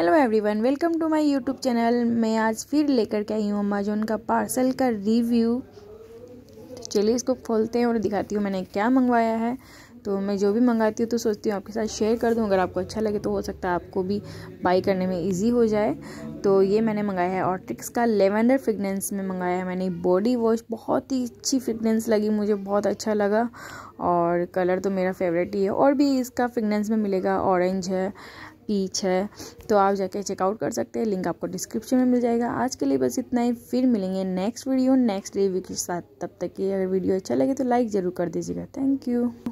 hello everyone welcome to my YouTube channel मैं आज फिर लेकर के आई हूँ अमेजोन का पार्सल का रिव्यू तो चलिए इसको खोलते हैं और दिखाती हूँ मैंने क्या मंगवाया है तो मैं जो भी मंगाती हूँ तो सोचती हूँ आपके साथ शेयर कर दूँ अगर आपको अच्छा लगे तो हो सकता है आपको भी बाई करने में ईजी हो जाए तो ये मैंने मंगाया है ऑर्टिक्स का लेवेंडर फ्रेगनेंस में मंगाया है मैंने बॉडी वॉश बहुत ही अच्छी फ्रेगनेंस लगी मुझे बहुत अच्छा लगा और कलर तो मेरा फेवरेट ही है और भी इसका फ्रेगनेंस में मिलेगा ऑरेंज है पीच है तो आप जाके चेकआउट कर सकते हैं लिंक आपको डिस्क्रिप्शन में मिल जाएगा आज के लिए बस इतना ही फिर मिलेंगे नेक्स्ट वीडियो नेक्स्ट रिव्यू के साथ तब तक के अगर वीडियो अच्छा लगे तो लाइक ज़रूर कर दीजिएगा थैंक यू